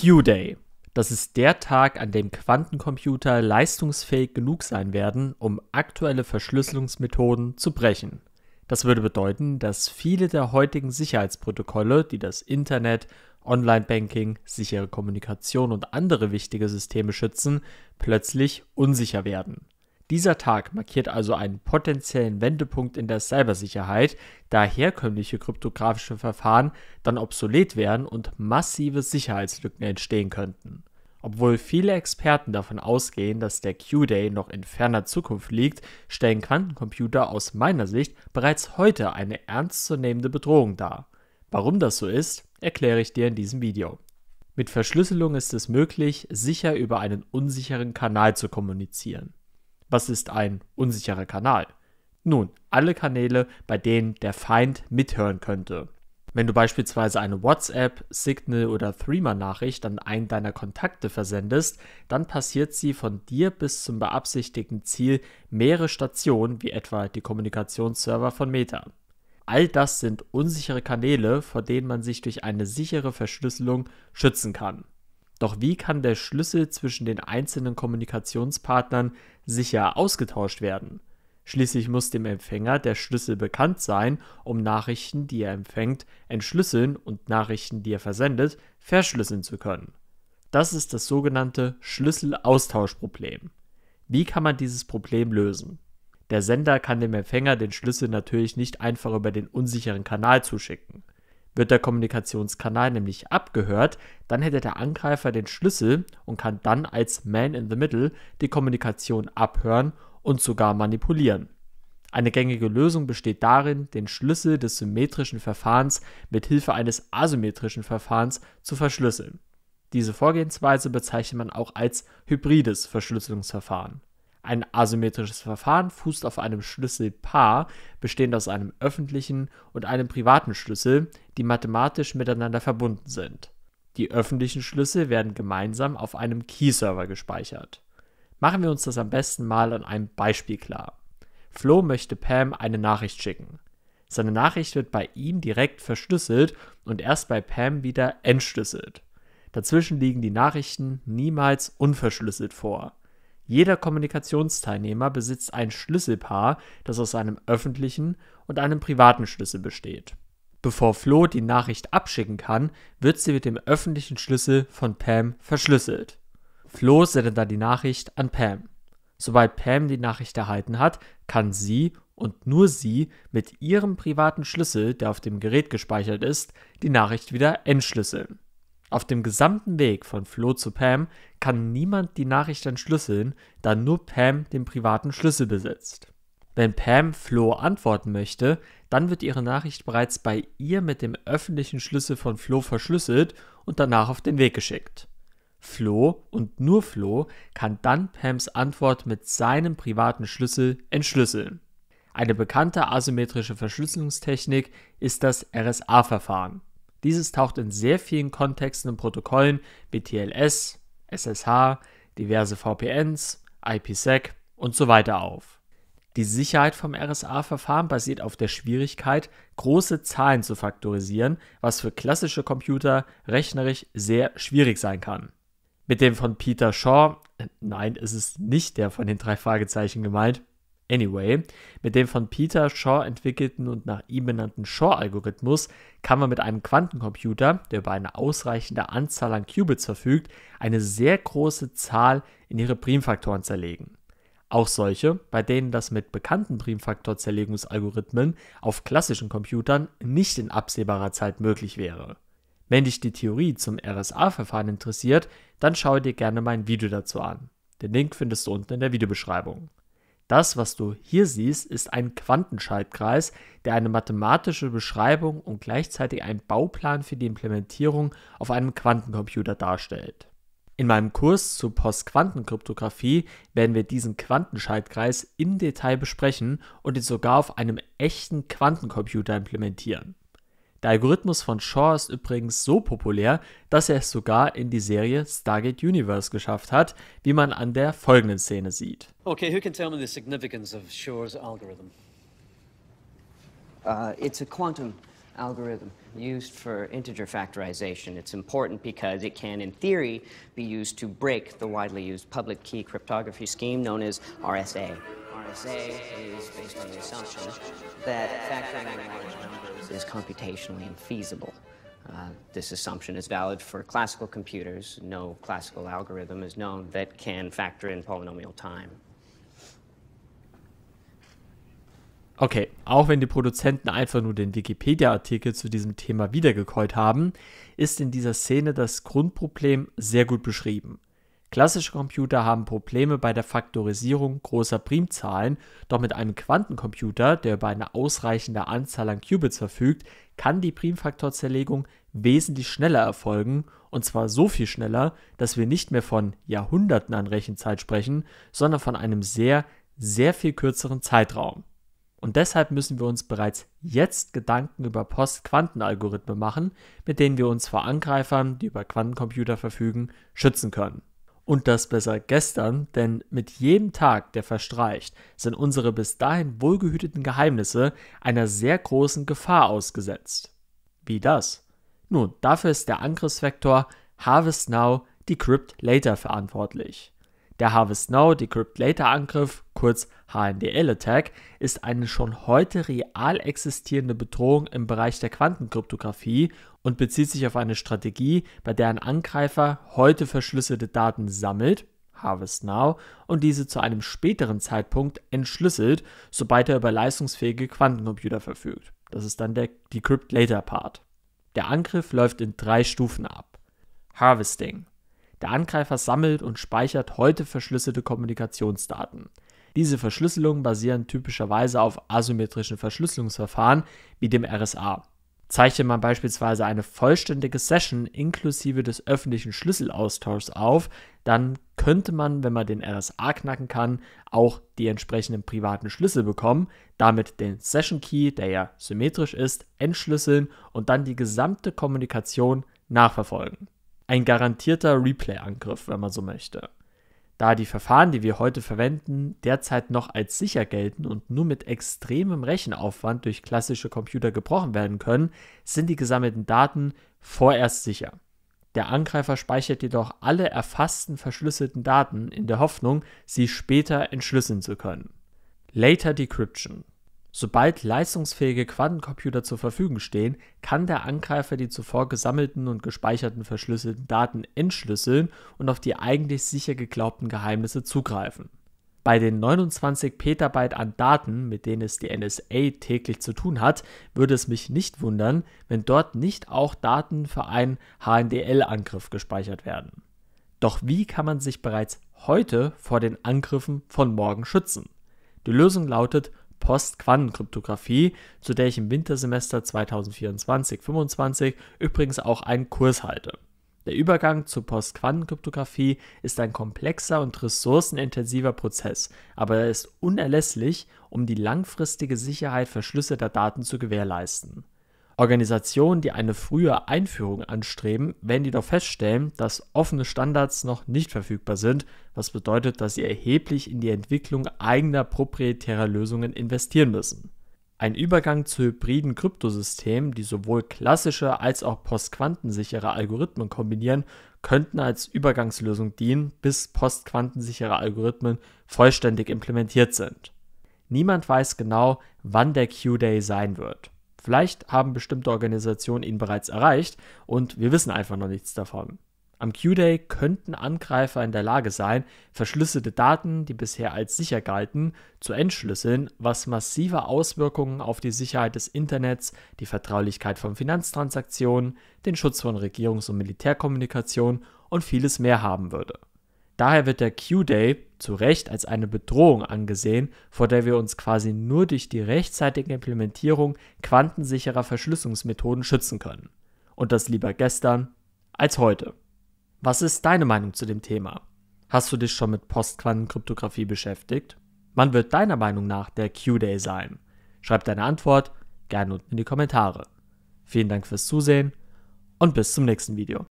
Q-Day. Das ist der Tag, an dem Quantencomputer leistungsfähig genug sein werden, um aktuelle Verschlüsselungsmethoden zu brechen. Das würde bedeuten, dass viele der heutigen Sicherheitsprotokolle, die das Internet, Online-Banking, sichere Kommunikation und andere wichtige Systeme schützen, plötzlich unsicher werden. Dieser Tag markiert also einen potenziellen Wendepunkt in der Cybersicherheit, da herkömmliche kryptografische Verfahren dann obsolet wären und massive Sicherheitslücken entstehen könnten. Obwohl viele Experten davon ausgehen, dass der Q-Day noch in ferner Zukunft liegt, stellen Quantencomputer aus meiner Sicht bereits heute eine ernstzunehmende Bedrohung dar. Warum das so ist, erkläre ich dir in diesem Video. Mit Verschlüsselung ist es möglich, sicher über einen unsicheren Kanal zu kommunizieren. Was ist ein unsicherer Kanal? Nun, alle Kanäle, bei denen der Feind mithören könnte. Wenn du beispielsweise eine WhatsApp, Signal oder Threema-Nachricht an einen deiner Kontakte versendest, dann passiert sie von dir bis zum beabsichtigten Ziel mehrere Stationen, wie etwa die Kommunikationsserver von Meta. All das sind unsichere Kanäle, vor denen man sich durch eine sichere Verschlüsselung schützen kann. Doch wie kann der Schlüssel zwischen den einzelnen Kommunikationspartnern sicher ausgetauscht werden? Schließlich muss dem Empfänger der Schlüssel bekannt sein, um Nachrichten, die er empfängt, entschlüsseln und Nachrichten, die er versendet, verschlüsseln zu können. Das ist das sogenannte Schlüsselaustauschproblem. Wie kann man dieses Problem lösen? Der Sender kann dem Empfänger den Schlüssel natürlich nicht einfach über den unsicheren Kanal zuschicken. Wird der Kommunikationskanal nämlich abgehört, dann hätte der Angreifer den Schlüssel und kann dann als Man in the Middle die Kommunikation abhören und sogar manipulieren. Eine gängige Lösung besteht darin, den Schlüssel des symmetrischen Verfahrens mit Hilfe eines asymmetrischen Verfahrens zu verschlüsseln. Diese Vorgehensweise bezeichnet man auch als hybrides Verschlüsselungsverfahren. Ein asymmetrisches Verfahren fußt auf einem Schlüsselpaar, bestehend aus einem öffentlichen und einem privaten Schlüssel, die mathematisch miteinander verbunden sind. Die öffentlichen Schlüssel werden gemeinsam auf einem Key-Server gespeichert. Machen wir uns das am besten mal an einem Beispiel klar. Flo möchte Pam eine Nachricht schicken. Seine Nachricht wird bei ihm direkt verschlüsselt und erst bei Pam wieder entschlüsselt. Dazwischen liegen die Nachrichten niemals unverschlüsselt vor. Jeder Kommunikationsteilnehmer besitzt ein Schlüsselpaar, das aus einem öffentlichen und einem privaten Schlüssel besteht. Bevor Flo die Nachricht abschicken kann, wird sie mit dem öffentlichen Schlüssel von Pam verschlüsselt. Flo sendet dann die Nachricht an Pam. Sobald Pam die Nachricht erhalten hat, kann sie und nur sie mit ihrem privaten Schlüssel, der auf dem Gerät gespeichert ist, die Nachricht wieder entschlüsseln. Auf dem gesamten Weg von Flo zu Pam kann niemand die Nachricht entschlüsseln, da nur Pam den privaten Schlüssel besitzt. Wenn Pam Flo antworten möchte, dann wird ihre Nachricht bereits bei ihr mit dem öffentlichen Schlüssel von Flo verschlüsselt und danach auf den Weg geschickt. Flo und nur Flo kann dann Pams Antwort mit seinem privaten Schlüssel entschlüsseln. Eine bekannte asymmetrische Verschlüsselungstechnik ist das RSA-Verfahren. Dieses taucht in sehr vielen Kontexten und Protokollen wie TLS, SSH, diverse VPNs, IPsec und so weiter auf. Die Sicherheit vom RSA-Verfahren basiert auf der Schwierigkeit, große Zahlen zu faktorisieren, was für klassische Computer rechnerisch sehr schwierig sein kann. Mit dem von Peter Shaw, äh, nein, es ist nicht der von den drei Fragezeichen gemeint, Anyway, mit dem von Peter Shaw entwickelten und nach ihm benannten Shaw-Algorithmus kann man mit einem Quantencomputer, der über eine ausreichende Anzahl an Qubits verfügt, eine sehr große Zahl in ihre Primfaktoren zerlegen. Auch solche, bei denen das mit bekannten Primfaktorzerlegungsalgorithmen auf klassischen Computern nicht in absehbarer Zeit möglich wäre. Wenn dich die Theorie zum RSA-Verfahren interessiert, dann schaue dir gerne mein Video dazu an. Den Link findest du unten in der Videobeschreibung. Das, was du hier siehst, ist ein Quantenschaltkreis, der eine mathematische Beschreibung und gleichzeitig einen Bauplan für die Implementierung auf einem Quantencomputer darstellt. In meinem Kurs zu Postquantenkryptographie werden wir diesen Quantenschaltkreis im Detail besprechen und ihn sogar auf einem echten Quantencomputer implementieren. Der Algorithmus von Shaw ist übrigens so populär, dass er es sogar in die Serie Stargate Universe geschafft hat, wie man an der folgenden Szene sieht. Okay, who can tell me the significance of Shaw's algorithm? Uh, it's a quantum algorithm used for integer factorization. It's important because it can, in theory, be used to break the widely used public key cryptography scheme known as RSA. RSA is based on the assumption that factoring large numbers is computationally infeasible. Uh, this assumption is valid for classical computers. No classical algorithm is known that can factor in polynomial time. Okay, auch wenn die Produzenten einfach nur den Wikipedia-Artikel zu diesem Thema wiedergekäut haben, ist in dieser Szene das Grundproblem sehr gut beschrieben. Klassische Computer haben Probleme bei der Faktorisierung großer Primzahlen, doch mit einem Quantencomputer, der über eine ausreichende Anzahl an Qubits verfügt, kann die Primfaktorzerlegung wesentlich schneller erfolgen, und zwar so viel schneller, dass wir nicht mehr von Jahrhunderten an Rechenzeit sprechen, sondern von einem sehr, sehr viel kürzeren Zeitraum. Und deshalb müssen wir uns bereits jetzt Gedanken über Postquantenalgorithmen machen, mit denen wir uns vor Angreifern, die über Quantencomputer verfügen, schützen können. Und das besser gestern, denn mit jedem Tag, der verstreicht, sind unsere bis dahin wohlgehüteten Geheimnisse einer sehr großen Gefahr ausgesetzt. Wie das? Nun, dafür ist der Angriffsvektor Harvest Now, Decrypt Later verantwortlich. Der Harvest Now, Decrypt Later Angriff, kurz HNDL-Attack ist eine schon heute real existierende Bedrohung im Bereich der Quantenkryptographie und bezieht sich auf eine Strategie, bei der ein Angreifer heute verschlüsselte Daten sammelt Harvest Now und diese zu einem späteren Zeitpunkt entschlüsselt, sobald er über leistungsfähige Quantencomputer verfügt. Das ist dann der Decrypt Later Part. Der Angriff läuft in drei Stufen ab. Harvesting. Der Angreifer sammelt und speichert heute verschlüsselte Kommunikationsdaten. Diese Verschlüsselungen basieren typischerweise auf asymmetrischen Verschlüsselungsverfahren wie dem RSA. Zeichnet man beispielsweise eine vollständige Session inklusive des öffentlichen Schlüsselaustauschs auf, dann könnte man, wenn man den RSA knacken kann, auch die entsprechenden privaten Schlüssel bekommen, damit den Session Key, der ja symmetrisch ist, entschlüsseln und dann die gesamte Kommunikation nachverfolgen. Ein garantierter Replay-Angriff, wenn man so möchte. Da die Verfahren, die wir heute verwenden, derzeit noch als sicher gelten und nur mit extremem Rechenaufwand durch klassische Computer gebrochen werden können, sind die gesammelten Daten vorerst sicher. Der Angreifer speichert jedoch alle erfassten verschlüsselten Daten in der Hoffnung, sie später entschlüsseln zu können. Later Decryption Sobald leistungsfähige Quantencomputer zur Verfügung stehen, kann der Angreifer die zuvor gesammelten und gespeicherten verschlüsselten Daten entschlüsseln und auf die eigentlich sicher geglaubten Geheimnisse zugreifen. Bei den 29 Petabyte an Daten, mit denen es die NSA täglich zu tun hat, würde es mich nicht wundern, wenn dort nicht auch Daten für einen HNDL-Angriff gespeichert werden. Doch wie kann man sich bereits heute vor den Angriffen von morgen schützen? Die Lösung lautet Postquantenkryptographie, zu der ich im Wintersemester 2024-25 übrigens auch einen Kurs halte. Der Übergang zur Postquantenkryptographie ist ein komplexer und ressourcenintensiver Prozess, aber er ist unerlässlich, um die langfristige Sicherheit verschlüsselter Daten zu gewährleisten. Organisationen, die eine frühe Einführung anstreben, werden jedoch feststellen, dass offene Standards noch nicht verfügbar sind, was bedeutet, dass sie erheblich in die Entwicklung eigener proprietärer Lösungen investieren müssen. Ein Übergang zu hybriden Kryptosystemen, die sowohl klassische als auch postquantensichere Algorithmen kombinieren, könnten als Übergangslösung dienen, bis postquantensichere Algorithmen vollständig implementiert sind. Niemand weiß genau, wann der Q-Day sein wird. Vielleicht haben bestimmte Organisationen ihn bereits erreicht und wir wissen einfach noch nichts davon. Am Q-Day könnten Angreifer in der Lage sein, verschlüsselte Daten, die bisher als sicher galten, zu entschlüsseln, was massive Auswirkungen auf die Sicherheit des Internets, die Vertraulichkeit von Finanztransaktionen, den Schutz von Regierungs- und Militärkommunikation und vieles mehr haben würde. Daher wird der Q-Day zu Recht als eine Bedrohung angesehen, vor der wir uns quasi nur durch die rechtzeitige Implementierung quantensicherer Verschlüsselungsmethoden schützen können. Und das lieber gestern als heute. Was ist deine Meinung zu dem Thema? Hast du dich schon mit Postquantenkryptographie beschäftigt? Wann wird deiner Meinung nach der Q-Day sein? Schreib deine Antwort gerne unten in die Kommentare. Vielen Dank fürs Zusehen und bis zum nächsten Video.